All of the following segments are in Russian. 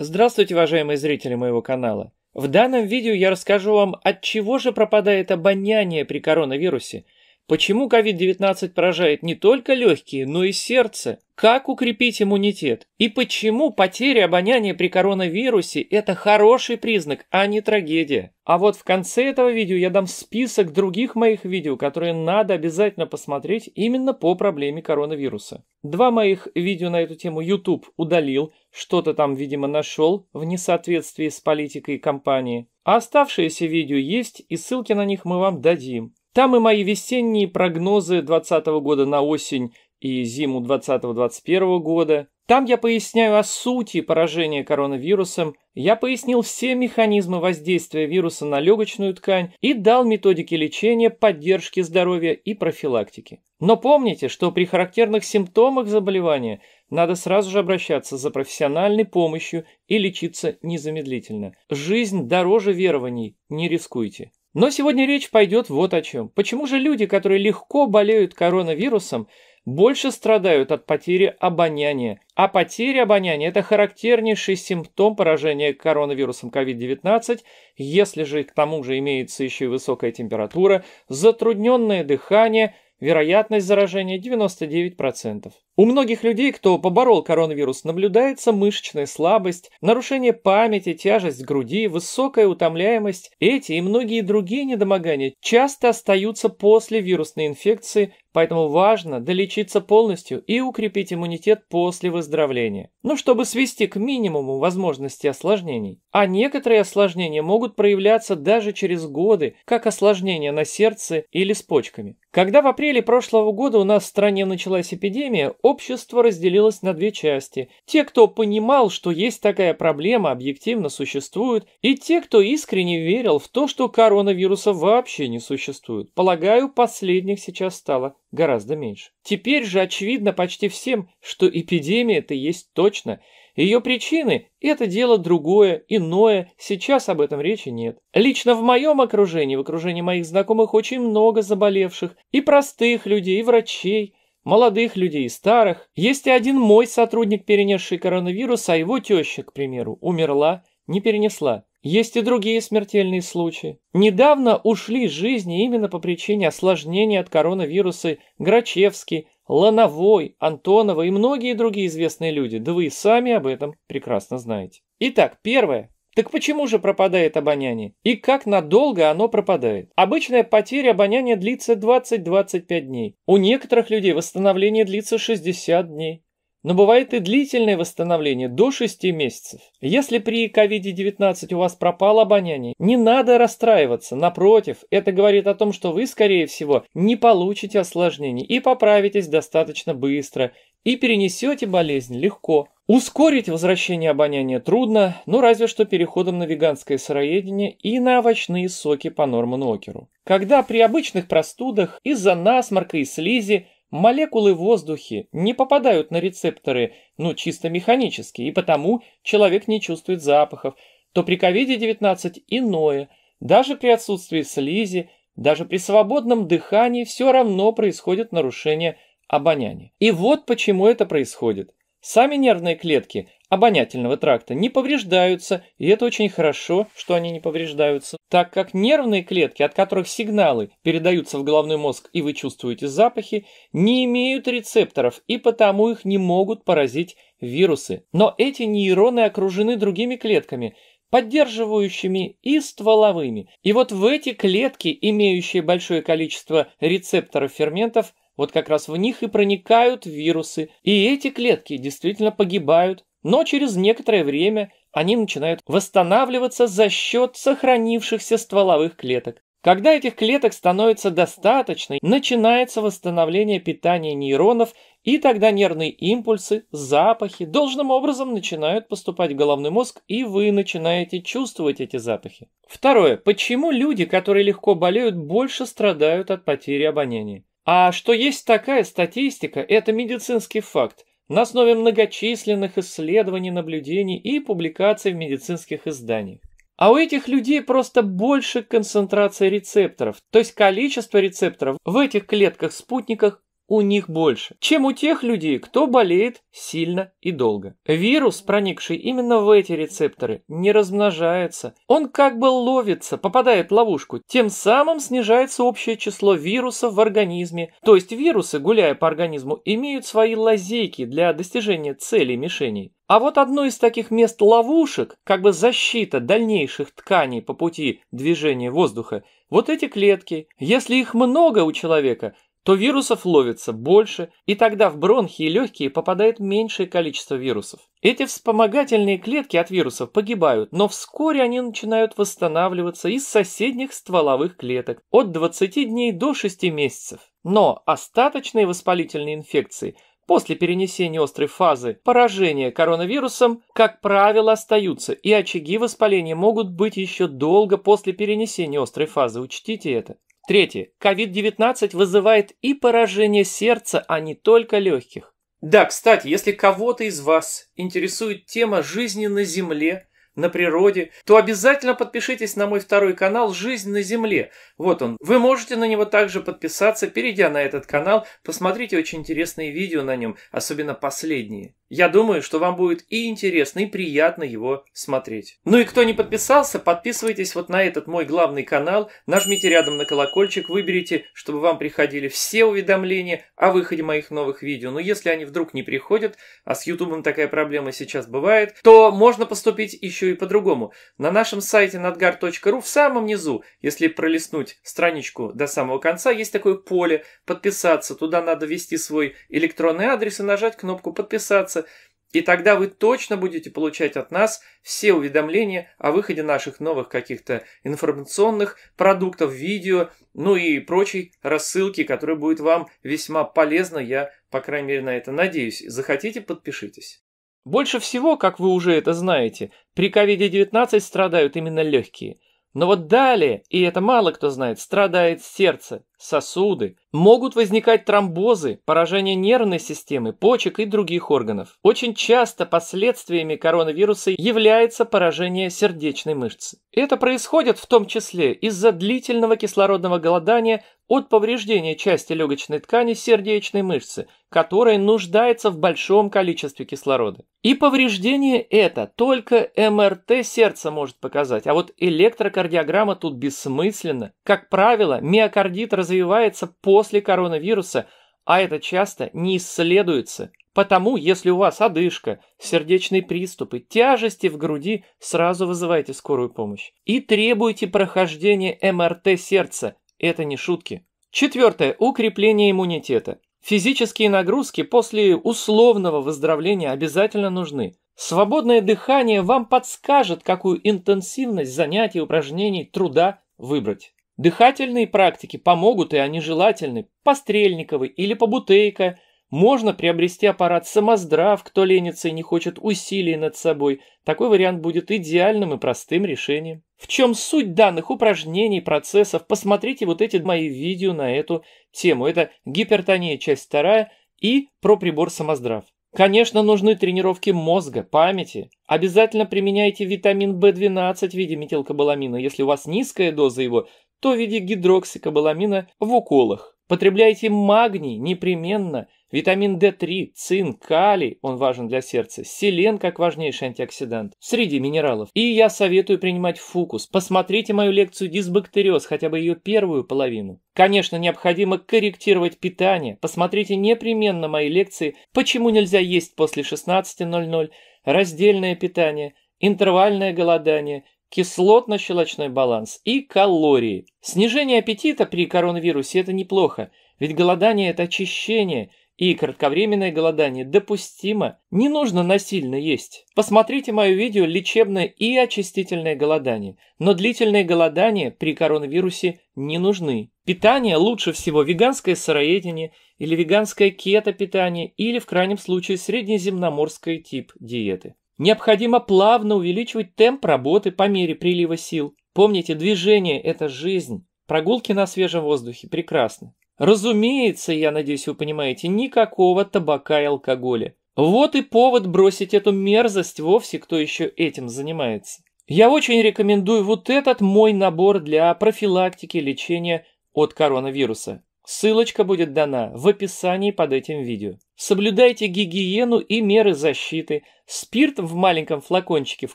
Здравствуйте, уважаемые зрители моего канала. В данном видео я расскажу вам, от чего же пропадает обоняние при коронавирусе – Почему COVID-19 поражает не только легкие, но и сердце? Как укрепить иммунитет? И почему потеря обоняния при коронавирусе – это хороший признак, а не трагедия? А вот в конце этого видео я дам список других моих видео, которые надо обязательно посмотреть именно по проблеме коронавируса. Два моих видео на эту тему YouTube удалил, что-то там, видимо, нашел в несоответствии с политикой компании. А оставшиеся видео есть, и ссылки на них мы вам дадим. Там и мои весенние прогнозы 2020 года на осень и зиму 2020-2021 года. Там я поясняю о сути поражения коронавирусом, я пояснил все механизмы воздействия вируса на легочную ткань и дал методики лечения, поддержки здоровья и профилактики. Но помните, что при характерных симптомах заболевания надо сразу же обращаться за профессиональной помощью и лечиться незамедлительно. Жизнь дороже верований, не рискуйте. Но сегодня речь пойдет вот о чем. Почему же люди, которые легко болеют коронавирусом, больше страдают от потери обоняния? А потеря обоняния – это характернейший симптом поражения коронавирусом COVID-19, если же к тому же имеется еще и высокая температура, затрудненное дыхание – Вероятность заражения 99%. У многих людей, кто поборол коронавирус, наблюдается мышечная слабость, нарушение памяти, тяжесть груди, высокая утомляемость. Эти и многие другие недомогания часто остаются после вирусной инфекции, поэтому важно долечиться полностью и укрепить иммунитет после выздоровления. Но ну, чтобы свести к минимуму возможности осложнений. А некоторые осложнения могут проявляться даже через годы, как осложнения на сердце или с почками. Когда в апреле прошлого года у нас в стране началась эпидемия, общество разделилось на две части. Те, кто понимал, что есть такая проблема, объективно существует, и те, кто искренне верил в то, что коронавируса вообще не существует. Полагаю, последних сейчас стало гораздо меньше. Теперь же очевидно почти всем, что эпидемия это есть точно. Ее причины – это дело другое, иное, сейчас об этом речи нет. Лично в моем окружении, в окружении моих знакомых очень много заболевших, и простых людей, и врачей, молодых людей и старых. Есть и один мой сотрудник, перенесший коронавирус, а его теща, к примеру, умерла, не перенесла. Есть и другие смертельные случаи. Недавно ушли из жизни именно по причине осложнений от коронавируса Грачевский, Лановой, Антонова и многие другие известные люди, да вы и сами об этом прекрасно знаете. Итак, первое. Так почему же пропадает обоняние? И как надолго оно пропадает? Обычная потеря обоняния длится 20-25 дней. У некоторых людей восстановление длится 60 дней. Но бывает и длительное восстановление до 6 месяцев. Если при COVID-19 у вас пропало обоняние, не надо расстраиваться. Напротив, это говорит о том, что вы, скорее всего, не получите осложнений и поправитесь достаточно быстро, и перенесете болезнь легко. Ускорить возвращение обоняния трудно, ну разве что переходом на веганское сыроедение и на овощные соки по Норману Океру. Когда при обычных простудах из-за насморка и слизи Молекулы в воздухе не попадают на рецепторы, ну, чисто механически, и потому человек не чувствует запахов, то при COVID-19 иное. Даже при отсутствии слизи, даже при свободном дыхании все равно происходит нарушение обоняния. И вот почему это происходит. Сами нервные клетки обонятельного тракта не повреждаются, и это очень хорошо, что они не повреждаются, так как нервные клетки, от которых сигналы передаются в головной мозг и вы чувствуете запахи, не имеют рецепторов и потому их не могут поразить вирусы. Но эти нейроны окружены другими клетками, поддерживающими и стволовыми. И вот в эти клетки, имеющие большое количество рецепторов ферментов, вот как раз в них и проникают вирусы. И эти клетки действительно погибают. Но через некоторое время они начинают восстанавливаться за счет сохранившихся стволовых клеток. Когда этих клеток становится достаточно, начинается восстановление питания нейронов, и тогда нервные импульсы, запахи должным образом начинают поступать в головной мозг, и вы начинаете чувствовать эти запахи. Второе. Почему люди, которые легко болеют, больше страдают от потери обоняния? А что есть такая статистика, это медицинский факт на основе многочисленных исследований, наблюдений и публикаций в медицинских изданиях. А у этих людей просто больше концентрация рецепторов, то есть количество рецепторов в этих клетках-спутниках у них больше, чем у тех людей, кто болеет сильно и долго. Вирус, проникший именно в эти рецепторы, не размножается. Он как бы ловится, попадает в ловушку, тем самым снижается общее число вирусов в организме. То есть вирусы, гуляя по организму, имеют свои лазейки для достижения целей мишеней. А вот одно из таких мест ловушек, как бы защита дальнейших тканей по пути движения воздуха, вот эти клетки. Если их много у человека, то вирусов ловится больше, и тогда в бронхи и легкие попадает меньшее количество вирусов. Эти вспомогательные клетки от вирусов погибают, но вскоре они начинают восстанавливаться из соседних стволовых клеток от 20 дней до 6 месяцев. Но остаточные воспалительные инфекции после перенесения острой фазы поражения коронавирусом, как правило, остаются, и очаги воспаления могут быть еще долго после перенесения острой фазы, учтите это. Третье. COVID-19 вызывает и поражение сердца, а не только легких. Да, кстати, если кого-то из вас интересует тема жизни на Земле, на природе, то обязательно подпишитесь на мой второй канал «Жизнь на земле». Вот он. Вы можете на него также подписаться, перейдя на этот канал, посмотрите очень интересные видео на нем, особенно последние. Я думаю, что вам будет и интересно, и приятно его смотреть. Ну и кто не подписался, подписывайтесь вот на этот мой главный канал, нажмите рядом на колокольчик, выберите, чтобы вам приходили все уведомления о выходе моих новых видео. Но если они вдруг не приходят, а с YouTube такая проблема сейчас бывает, то можно поступить еще и по-другому. На нашем сайте надгар.ру в самом низу, если пролистнуть страничку до самого конца, есть такое поле «Подписаться». Туда надо ввести свой электронный адрес и нажать кнопку «Подписаться». И тогда вы точно будете получать от нас все уведомления о выходе наших новых каких-то информационных продуктов, видео, ну и прочей рассылки, которая будет вам весьма полезна. Я, по крайней мере, на это надеюсь. Захотите, подпишитесь. Больше всего, как вы уже это знаете, при COVID-19 страдают именно легкие. Но вот далее, и это мало кто знает, страдает сердце, сосуды. Могут возникать тромбозы, поражение нервной системы, почек и других органов. Очень часто последствиями коронавируса является поражение сердечной мышцы. Это происходит в том числе из-за длительного кислородного голодания от повреждения части легочной ткани сердечной мышцы, которая нуждается в большом количестве кислорода. И повреждение это только МРТ сердца может показать, а вот электрокардиограмма тут бессмысленна. Как правило, миокардит развивается после коронавируса, а это часто не исследуется. Потому, если у вас одышка, сердечные приступы, тяжести в груди, сразу вызывайте скорую помощь. И требуйте прохождения МРТ сердца. Это не шутки. Четвертое. Укрепление иммунитета. Физические нагрузки после условного выздоровления обязательно нужны. Свободное дыхание вам подскажет, какую интенсивность занятий, упражнений, труда выбрать. Дыхательные практики помогут, и они желательны. По или по Бутейко можно приобрести аппарат «Самоздрав», кто ленится и не хочет усилий над собой. Такой вариант будет идеальным и простым решением в чем суть данных упражнений, процессов, посмотрите вот эти мои видео на эту тему. Это гипертония, часть вторая и про прибор самоздрав. Конечно, нужны тренировки мозга, памяти. Обязательно применяйте витамин В12 в виде метилкобаламина. Если у вас низкая доза его, то в виде гидроксикобаламина в уколах. Потребляйте магний непременно, витамин D3, цинк, калий, он важен для сердца, селен как важнейший антиоксидант среди минералов. И я советую принимать фукус. Посмотрите мою лекцию «Дисбактериоз», хотя бы ее первую половину. Конечно, необходимо корректировать питание. Посмотрите непременно мои лекции «Почему нельзя есть после 16.00», «Раздельное питание», интервальное голодание, кислотно-щелочной баланс и калории. Снижение аппетита при коронавирусе – это неплохо, ведь голодание – это очищение, и кратковременное голодание допустимо, не нужно насильно есть. Посмотрите мое видео «Лечебное и очистительное голодание», но длительные голодания при коронавирусе не нужны. Питание лучше всего веганское сыроедение или веганское кето-питание или в крайнем случае среднеземноморский тип диеты. Необходимо плавно увеличивать темп работы по мере прилива сил. Помните, движение – это жизнь. Прогулки на свежем воздухе прекрасны. Разумеется, я надеюсь, вы понимаете, никакого табака и алкоголя. Вот и повод бросить эту мерзость вовсе, кто еще этим занимается. Я очень рекомендую вот этот мой набор для профилактики лечения от коронавируса. Ссылочка будет дана в описании под этим видео. Соблюдайте гигиену и меры защиты. Спирт в маленьком флакончике в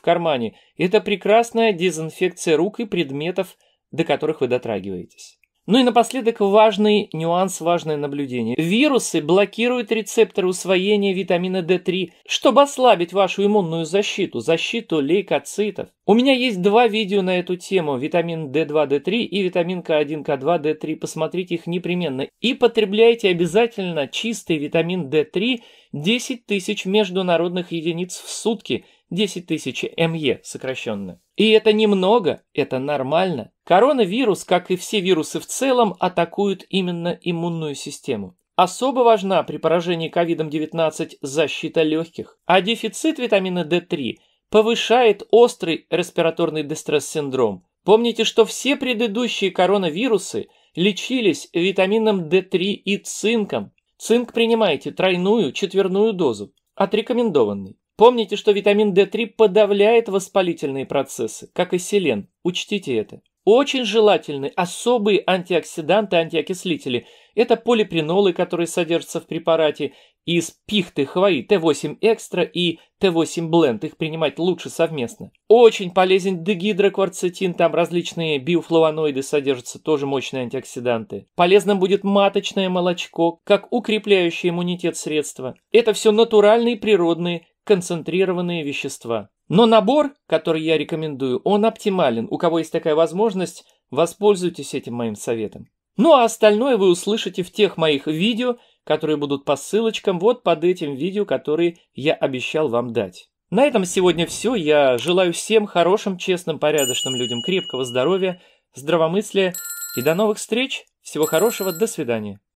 кармане – это прекрасная дезинфекция рук и предметов, до которых вы дотрагиваетесь. Ну и напоследок важный нюанс, важное наблюдение. Вирусы блокируют рецепторы усвоения витамина D3, чтобы ослабить вашу иммунную защиту, защиту лейкоцитов. У меня есть два видео на эту тему, витамин D2, D3 и витамин К1, К2, D3. Посмотрите их непременно. И потребляйте обязательно чистый витамин D3 10 тысяч международных единиц в сутки – 10 тысяч МЕ сокращенно. И это немного, это нормально. Коронавирус, как и все вирусы в целом, атакуют именно иммунную систему. Особо важна при поражении COVID-19 защита легких, а дефицит витамина D3 повышает острый респираторный дистресс-синдром. Помните, что все предыдущие коронавирусы лечились витамином D3 и цинком. Цинк принимайте тройную, четверную дозу от рекомендованной. Помните, что витамин D3 подавляет воспалительные процессы, как и селен. Учтите это. Очень желательны особые антиоксиданты, антиокислители. Это полипринолы, которые содержатся в препарате, из пихты хвои Т8 экстра и Т8 бленд. Их принимать лучше совместно. Очень полезен дегидрокварцетин, там различные биофлавоноиды содержатся, тоже мощные антиоксиданты. Полезным будет маточное молочко, как укрепляющее иммунитет средства. Это все натуральные природные концентрированные вещества. Но набор, который я рекомендую, он оптимален. У кого есть такая возможность, воспользуйтесь этим моим советом. Ну а остальное вы услышите в тех моих видео, которые будут по ссылочкам вот под этим видео, которые я обещал вам дать. На этом сегодня все. Я желаю всем хорошим, честным, порядочным людям крепкого здоровья, здравомыслия и до новых встреч. Всего хорошего, до свидания.